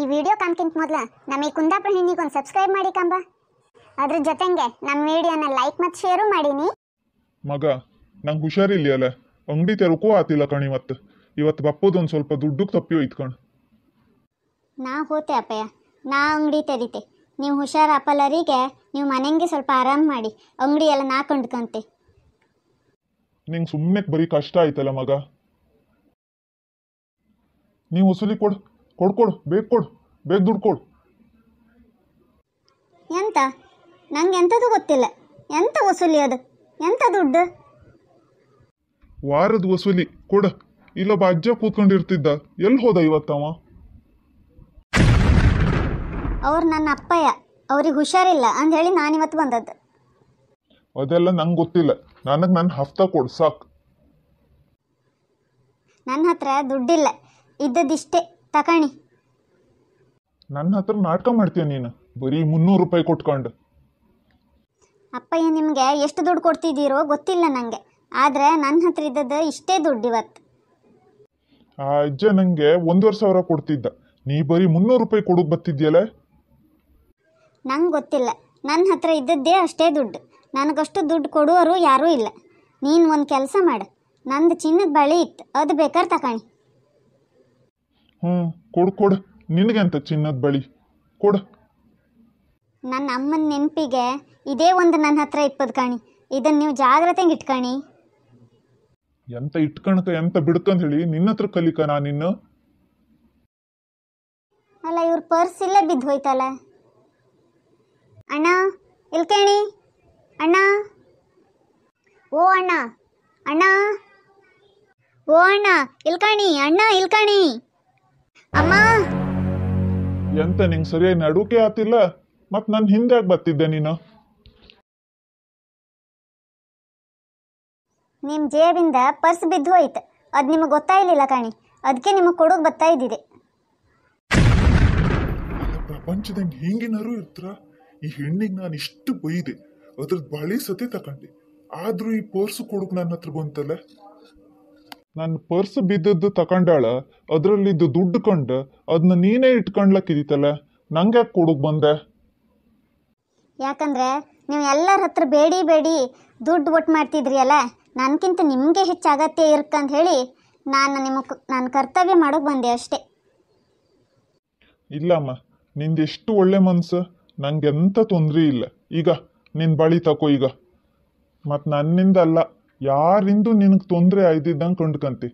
ಈ ವಿಡಿಯೋ ಕಾಮ್ಕಿಂತ ಮೊದಲು ನಮ್ಮ ಈ ಕುಂದಾಪುರ ಒಂದು ಸಬ್ಸ್ಕ್ರೈಬ್ ಮಾಡಿ ಕಂಬ ಅದ್ರ ಜೊತೆಗೆ ನಮ್ಮ ವಿಡಿಯೋನ ಲೈಕ್ ಮತ್ತು ಶೇರು ಮಾಡೀನಿ ಮಗ ನಂಗೆ ಹುಷಾರಿಲ್ಲ ಅಲ್ಲ ಅಂಗಡಿ ತೆರಕೂ ಆತಿಲ್ಲ ಕಣಿ ಮತ್ತೆ ಇವತ್ತು ಬಪ್ಪದೊಂದು ಸ್ವಲ್ಪ ದುಡ್ಡಕ್ಕೆ ತಪ್ಪಿ ಹೋಯ್ತು ಕಣ ನಾ ಹೋತೆ ಅಪ್ಪಯ್ಯ ನಾ ಅಂಗಡಿ ತೆರಿತೆ ನೀವು ಹುಷಾರು ಅಪ್ಪಲರಿಗೆ ನೀವು ಮನೆಗೆ ಸ್ವಲ್ಪ ಆರಾಮ್ ಮಾಡಿ ಅಂಗಡಿ ಎಲ್ಲ ನಾ ಕೊಂಡ್ಕಂತೆ ನಿಂಗೆ ಸುಮ್ಮನೆ ಬರೀ ಕಷ್ಟ ಆಯ್ತಲ್ಲ ಮಗ ನೀವು ಉಸುಲಿ ಕೊಡು ಕೊಡ್ಕೊಡು ಬೇಗ ಕೊಡು ಬೇಗ ದುಡ್ಡು ಕೊಡು ಎಂತ ನಂಗೆ ಎಂಥದ್ದು ಗೊತ್ತಿಲ್ಲ ಎಂಥ ವಸೂಲಿ ಅದು ಎಂಥ ದುಡ್ಡು ವಾರದ ವಸೂಲಿ ಕೊಡ ಇಲ್ಲೊಬ್ಬ ಅಜ್ಜ ಕೂತ್ಕೊಂಡಿರ್ತಿದ್ದ ಎಲ್ಲಿ ಹೋದ ಇವತ್ತವ ಅವ್ರು ನನ್ನ ಅಪ್ಪಯ್ಯ ಅವ್ರಿಗೆ ಹುಷಾರಿಲ್ಲ ಅಂತ ಹೇಳಿ ನಾನು ಇವತ್ತು ಬಂದದ್ದು ಅದೆಲ್ಲ ನಂಗೆ ಗೊತ್ತಿಲ್ಲ ನನಗೆ ನನ್ನ ಹಫ್ತಾ ಕೊಡು ಸಾಕು ನನ್ನ ಹತ್ರ ದುಡ್ಡಿಲ್ಲ ಇದ್ದದಿಷ್ಟೇ ತಕಣಿ ನನ್ನ ಹತ್ರ ನಾಟಕ ಮಾಡ್ತೀಯ ನೀನು ಬರೀ ಮುನ್ನೂರು ರೂಪಾಯಿ ಕೊಟ್ಕೊಂಡು ಅಪ್ಪಯ್ಯ ನಿಮಗೆ ಎಷ್ಟು ದುಡ್ಡು ಕೊಡ್ತಿದ್ದೀರೋ ಗೊತ್ತಿಲ್ಲ ನನಗೆ ಆದರೆ ನನ್ನ ಹತ್ರ ಇದ್ದದ್ದು ಇಷ್ಟೇ ದುಡ್ಡು ಇವತ್ತು ಆ ಅಜ್ಜ ನನಗೆ ಒಂದೂವರೆ ಸಾವಿರ ಕೊಡ್ತಿದ್ದ ನೀ ಬರೀ ಮುನ್ನೂರು ರೂಪಾಯಿ ಕೊಡೋದು ಬರ್ತಿದ್ಯಲ್ಲ ನಂಗೆ ಗೊತ್ತಿಲ್ಲ ನನ್ನ ಹತ್ರ ಇದ್ದದ್ದೇ ಅಷ್ಟೇ ದುಡ್ಡು ನನಗಷ್ಟು ದುಡ್ಡು ಕೊಡುವರು ಯಾರೂ ಇಲ್ಲ ನೀನು ಒಂದು ಕೆಲಸ ಮಾಡು ನಂದು ಚಿನ್ನದ ಬಳಿ ಇತ್ತು ಅದು ಬೇಕಾದ್ರೆ ತಕಣಿ ಹ್ಞೂ ಕೊಡು ಕೊಡು ನಿನಗೆ ಚಿನ್ನದ ಬಳಿ ಕೊಡು ನನ್ನ ಅಮ್ಮನ ನೆನಪಿಗೆ ಇದೇ ಒಂದು ನನ್ನ ಹತ್ರ ಇಪ್ಪದ್ ಕಾಣಿ ಇದನ್ನ ನೀವು ಜಾಗ್ರತೆಗೆ ಇಟ್ಕಾಣಿ ಎಂತ ಇಟ್ಕಣಕ ಎಂತ ಬಿಡ್ಕಂತ ಹೇಳಿ ನಿನ್ನ ಹತ್ರ ಕಲಿಕ ನಾ ನಿನ್ನ ಅಲ್ಲ ಇವ್ರ ಪರ್ಸ್ ಇಲ್ಲ ಬಿದ್ದು ಹೋಯ್ತಲ್ಲ ಅಣ್ಣ ಇಲ್ಕೇಣಿ ಅಣ್ಣ ಓ ಅಣ್ಣ ಅಣ್ಣ ಓ ಅಣ್ಣ ಇಲ್ಕಾಣಿ ಅಣ್ಣ ಇಲ್ಕಾಣಿ ಎಂತ ನಿಂಗೆ ಸರಿಯಾಗಿ ನಡುಕೆ ಆತಿಲ್ಲ ಮತ್ ನನ್ನ ಹಿಂದೆ ಬರ್ತಿದ್ದೆ ನೀನು ನಿಮ್ಮ ಜೇಬಿಂದ ಪರ್ಸ್ ಬಿದ್ದು ಹೋಯ್ತು ಅದು ನಿಮಗೆ ಇರ್ಲಿಲ್ಲ ಕಾಣಿ ಅದಕ್ಕೆ ನಿಮಗೆ ಕೊಡೋಕೆ ಬರ್ತಾ ಇದ್ದಿದೆ ಪ್ರಪಂಚದಂಗೆ ಹೆಂಗಿನಾರು ಇರ್ತಾರ ಈ ಹೆಣ್ಣಿಗೆ ನಾನು ಇಷ್ಟು ಬೈದೆ ಅದ್ರದ್ದು ಬಳಿ ಸತಿ ತಕೊಂಡೆ ಆದ್ರೂ ಈ ಪರ್ಸ್ ಕೊಡುಕ್ ನನ್ನ ಹತ್ರ ಬಂತಲ್ಲ ನನ್ನ ಪರ್ಸ್ ಬಿದ್ದದ್ದು ತಕೊಂಡಾಳ ಅದರಲ್ಲಿದ್ದು ದುಡ್ಡು ಕಂಡು ಅದನ್ನ ನೀನೇ ಇಟ್ಕೊಂಡ್ಲಕ್ಕಿದಿತ್ತಲ್ಲ ನಂಗೆ ಯಾಕೆ ಕೊಡೋಕೆ ಬಂದೆ ಯಾಕಂದ್ರೆ ನೀವು ಎಲ್ಲರ ಹತ್ರ ಬೇಡಿ ಬೇಡಿ ದುಡ್ಡು ಒಟ್ಟು ಮಾಡ್ತಿದ್ರಿ ಅಲ್ಲ ನನ್ಕಿಂತ ನಿಮಗೆ ಹೆಚ್ಚು ಅಗತ್ಯ ಇರ್ಕಂತ ಹೇಳಿ ನಾನು ನಿಮ್ಮ ನಾನು ಕರ್ತವ್ಯ ಮಾಡೋಕೆ ಬಂದೆ ಅಷ್ಟೇ ಇಲ್ಲಮ್ಮ ನಿಂದೆಷ್ಟು ಒಳ್ಳೆ ಮನಸ್ಸು ನಂಗೆ ಎಂಥ ತೊಂದರೆ ಇಲ್ಲ ಈಗ ನಿನ್ನ ಬಳಿ ತಕೋ ಈಗ ಮತ್ತು ನನ್ನಿಂದ ಅಲ್ಲ ಯಾರಿಂದು ನಿನಗೆ ತೊಂದರೆ ಆಯ್ದಿದ್ದಂಗೆ ಕಂಡ್ಕಂತಿ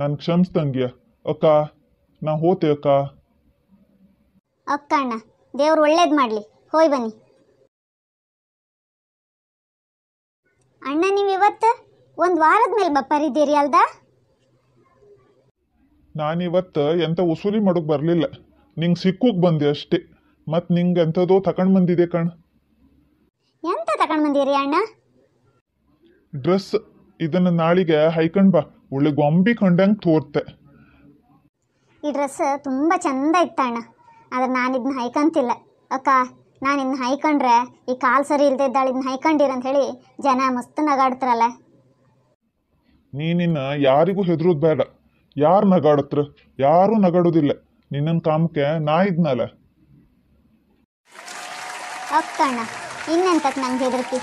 ನಾನು ಕ್ಷಮಿಸ್ದಂಗ್ಯ ಅಕ್ಕ ನಾ ಹೋತೆ ಅಕ್ಕ ಅಕ್ಕಣ್ಣ ಅಣ್ಣ ದೇವ್ರು ಒಳ್ಳೇದು ಮಾಡಲಿ ಹೋಯ್ ಬನ್ನಿ ಅಣ್ಣ ನೀವು ಇವತ್ತು ಒಂದು ವಾರದ ಮೇಲೆ ಬಪ್ಪರಿದ್ದೀರಿ ನಾನು ನಾನಿವತ್ತು ಎಂತ ಉಸೂಲಿ ಮಾಡೋಕೆ ಬರಲಿಲ್ಲ ನಿಂಗೆ ಸಿಕ್ಕೋಕೆ ಬಂದೆ ಅಷ್ಟೇ ಮತ್ತು ನಿಂಗೆ ಎಂಥದೋ ತಕೊಂಡು ಬಂದಿದೆ ಕಣ್ ಎಂತ ತಗೊಂಡು ಬಂದಿರಿ ಅಣ್ಣ ಡ್ರೆಸ್ ಇದನ್ನ ನಾಳಿಗೆ ಹೈಕಂಡ್ ಬಾ ಒಳ್ಳೆ ಗೊಂಬಿ ಕಂಡಂಗೆ ತೋರ್ತೆ ಈ ಡ್ರೆಸ್ ತುಂಬಾ ಚಂದ ಇತ್ತಣ್ಣ ಆದ್ರೆ ನಾನು ಇದನ್ನ ಹೈಕಂತಿಲ್ಲ ಅಕ್ಕ ನಾನು ಇದನ್ನ ಹೈಕಂಡ್ರೆ ಈ ಕಾಲು ಸರಿ ಇಲ್ದೇ ಇದ್ದಾಳೆ ಇದನ್ನ ಹೈಕಂಡಿರ ಅಂತ ಹೇಳಿ ಜನ ಮಸ್ತ್ ನಗಾಡ್ತಾರಲ್ಲ ನೀನಿನ್ನ ಯಾರಿಗೂ ಹೆದ್ರೋದು ಬೇಡ ಯಾರು ನಗಾಡತ್ರ ಯಾರು ನಗಾಡೋದಿಲ್ಲ ನಿನ್ನ ಕಾಮಕ್ಕೆ ನಾ ಇದ್ನಲ್ಲ ಅಕ್ಕಣ್ಣ ಇನ್ನೆಂತಕ್ಕೆ ನಂಗೆ ಹೆದರ್ತಿ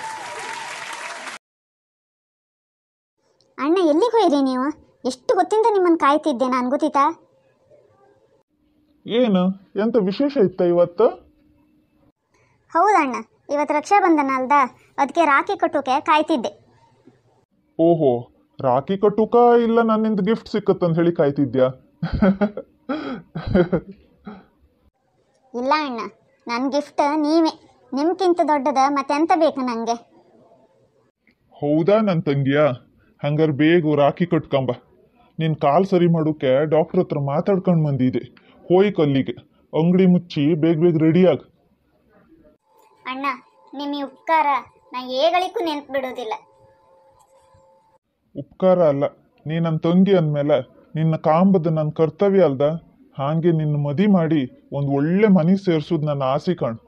ಅಣ್ಣ ಎಲ್ಲಿಗೆ ಹೋಯ್ರಿ ನೀವು ಎಷ್ಟು ಗೊತ್ತಿಂದ ನಿಮ್ಮನ್ನು ಕಾಯ್ತಿದ್ದೆ ನಾನು ಗೊತ್ತಿತಾ ಏನು ಎಂತ ವಿಶೇಷ ಇತ್ತ ಇವತ್ತು ಹೌದಣ್ಣ ಇವತ್ತು ರಕ್ಷಾ ಬಂಧನ ಅಲ್ದಾ ಅದಕ್ಕೆ ರಾಖಿ ಕಟ್ಟೋಕೆ ಕಾಯ್ತಿದ್ದೆ ಓಹೋ ರಾಖಿ ಕಟ್ಟುಕ ಇಲ್ಲ ನನ್ನಿಂದ ಗಿಫ್ಟ್ ಸಿಕ್ಕತ್ತಂತ ಹೇಳಿ ಕಾಯ್ತಿದ್ಯಾ ಇಲ್ಲ ಅಣ್ಣ ನನ್ನ ಗಿಫ್ಟ್ ನೀವೇ ನಿಮ್ಗಿಂತ ದೊಡ್ಡದ ಮತ್ತೆಂತ ಬೇಕು ನನಗೆ ಹೌದಾ ನನ್ನ ತಂಗಿಯಾ ಹಂಗಾರೆ ಬೇಗ ರಾಖಿ ಕಟ್ಕೊಂಬ ನಿನ್ನ ಕಾಲ್ ಸರಿ ಮಾಡೋಕೆ ಡಾಕ್ಟ್ರ್ ಹತ್ರ ಮಾತಾಡ್ಕೊಂಡು ಬಂದಿದೆ ಹೋಯ್ ಕಲ್ಲಿಗೆ ಅಂಗಡಿ ಮುಚ್ಚಿ ಬೇಗ ಬೇಗ ರೆಡಿ ಆಗ ಅಣ್ಣ ನಿಮ್ಮ ಉಪಕಾರ ನಾ ಏಗಳಿಗೂ ನೆನ್ಪು ಬಿಡೋದಿಲ್ಲ ಉಪಕಾರ ಅಲ್ಲ ನೀ ನನ್ನ ತಂಗಿ ಅಂದಮೇಲೆ ನಿನ್ನ ಕಾಂಬದ ನನ್ನ ಕರ್ತವ್ಯ ಅಲ್ದ ಹಾಗೆ ನಿನ್ನ ಮದಿ ಮಾಡಿ ಒಂದು ಒಳ್ಳೆ ಮನೆ ಸೇರ್ಸೋದು ನನ್ನ ಆಸೆ ಕಾಣು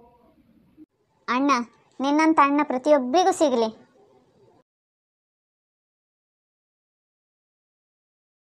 ಅಣ್ಣ ನಿನ್ನಂತ ಅಣ್ಣ ಪ್ರತಿಯೊಬ್ಬರಿಗೂ ಸಿಗಲಿ